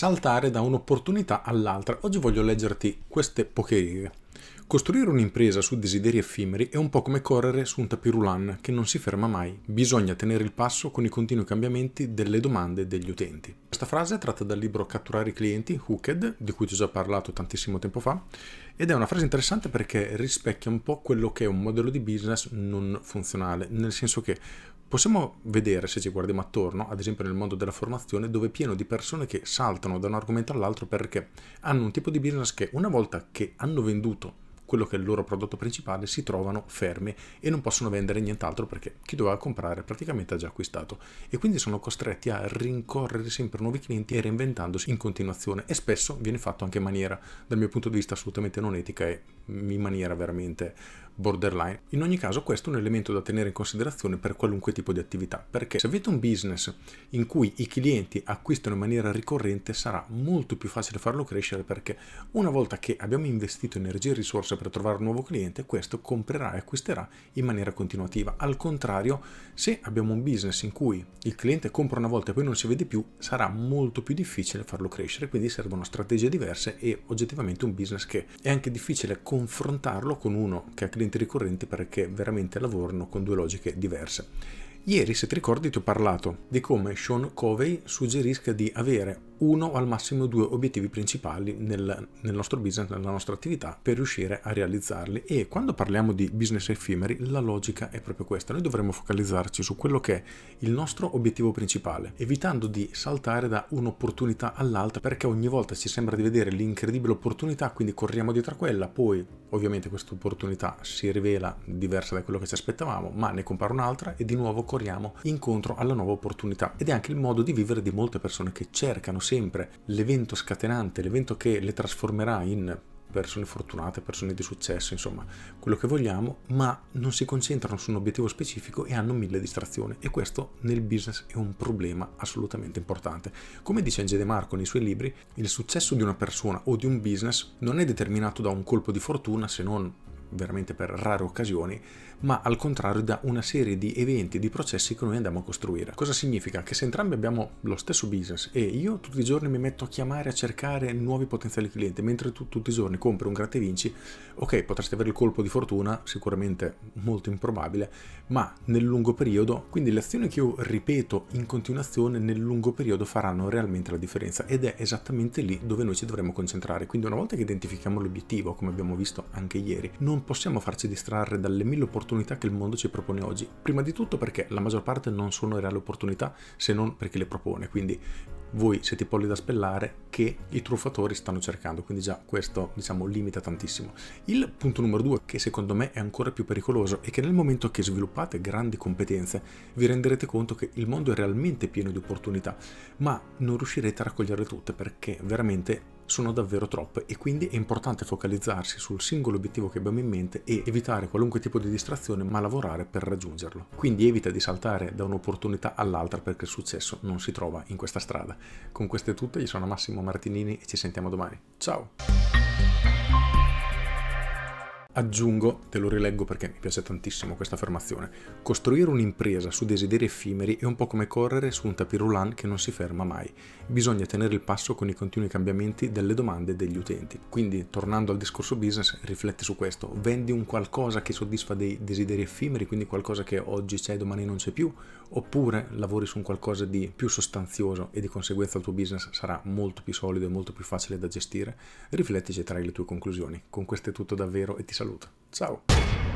saltare da un'opportunità all'altra. Oggi voglio leggerti queste poche righe. Costruire un'impresa su desideri effimeri è un po' come correre su un tapirulan che non si ferma mai. Bisogna tenere il passo con i continui cambiamenti delle domande degli utenti. Questa frase è tratta dal libro Catturare i clienti, Hooked, di cui ti ho già parlato tantissimo tempo fa, ed è una frase interessante perché rispecchia un po' quello che è un modello di business non funzionale, nel senso che Possiamo vedere, se ci guardiamo attorno, ad esempio nel mondo della formazione, dove è pieno di persone che saltano da un argomento all'altro perché hanno un tipo di business che una volta che hanno venduto quello che è il loro prodotto principale, si trovano fermi e non possono vendere nient'altro perché chi doveva comprare praticamente ha già acquistato e quindi sono costretti a rincorrere sempre nuovi clienti e reinventandosi in continuazione e spesso viene fatto anche in maniera, dal mio punto di vista, assolutamente non etica e in maniera veramente borderline. In ogni caso questo è un elemento da tenere in considerazione per qualunque tipo di attività, perché se avete un business in cui i clienti acquistano in maniera ricorrente sarà molto più facile farlo crescere perché una volta che abbiamo investito energie e risorse per trovare un nuovo cliente, questo comprerà e acquisterà in maniera continuativa. Al contrario, se abbiamo un business in cui il cliente compra una volta e poi non si vede più, sarà molto più difficile farlo crescere, quindi servono strategie diverse e oggettivamente un business che è anche difficile confrontarlo con uno che ha clienti estremamente ricorrente perché veramente lavorano con due logiche diverse. Ieri, se ti ricordi, ti ho parlato di come Sean Covey suggerisca di avere uno o al massimo due obiettivi principali nel, nel, nostro business, nella nostra attività, per riuscire a realizzarli. E quando parliamo di business effimeri, la logica è proprio questa. Noi dovremmo focalizzarci su quello che è il nostro obiettivo principale, evitando di saltare da un'opportunità all'altra, perché ogni volta ci sembra di vedere l'incredibile opportunità, quindi corriamo dietro a quella, poi ovviamente questa opportunità si rivela diversa da quello che ci aspettavamo, ma ne compare un'altra e di nuovo corriamo incontro alla nuova opportunità. Ed è anche il modo di vivere di molte persone che cercano sempre l'evento scatenante, l'evento che le trasformerà in persone fortunate, persone di successo, insomma, quello che vogliamo, ma non si concentrano su un obiettivo specifico e hanno mille distrazioni e questo nel business è un problema assolutamente importante. Come dice Angelo Marco nei suoi libri, il successo di una persona o di un business non è determinato da un colpo di fortuna se non veramente per rare occasioni, ma al contrario da una serie di eventi, di processi che noi andiamo a costruire. Cosa significa? Che se entrambi abbiamo lo stesso business e io tutti i giorni mi metto a chiamare, a cercare nuovi potenziali clienti, mentre tu tutti i giorni compri un gratta vinci, ok, potresti avere il colpo di fortuna, sicuramente molto improbabile, ma nel lungo periodo, quindi le azioni che io ripeto in continuazione nel lungo periodo faranno realmente la differenza ed è esattamente lì dove noi ci dovremmo concentrare. Quindi una volta che identifichiamo l'obiettivo, come abbiamo visto anche ieri, non non possiamo farci distrarre dalle mille opportunità che il mondo ci propone oggi. Prima di tutto perché la maggior parte non sono reali opportunità se non perché le propone, quindi voi siete i polli da spellare che i truffatori stanno cercando, quindi già questo diciamo limita tantissimo. Il punto numero due che secondo me è ancora più pericoloso è che nel momento che sviluppate grandi competenze vi renderete conto che il mondo è realmente pieno di opportunità, ma non riuscirete a raccoglierle tutte perché veramente sono davvero troppe e quindi è importante focalizzarsi sul singolo obiettivo che abbiamo in mente e evitare qualunque tipo di distrazione ma lavorare per raggiungerlo. Quindi evita di saltare da un'opportunità all'altra perché il successo non si trova in questa strada. Con queste tutte io sono Massimo Martinini e ci sentiamo domani. Ciao! Aggiungo, te lo rileggo perché mi piace tantissimo questa affermazione, costruire un'impresa su desideri effimeri è un po' come correre su un tapirulan che non si ferma mai. Bisogna tenere il passo con i continui cambiamenti delle domande degli utenti. Quindi, tornando al discorso business, rifletti su questo. Vendi un qualcosa che soddisfa dei desideri effimeri, quindi qualcosa che oggi c'è e domani non c'è più, oppure lavori su un qualcosa di più sostanzioso e di conseguenza il tuo business sarà molto più solido e molto più facile da gestire? Riflettici e trai le tue conclusioni. Con questo è tutto davvero e ti saluto. Ciao!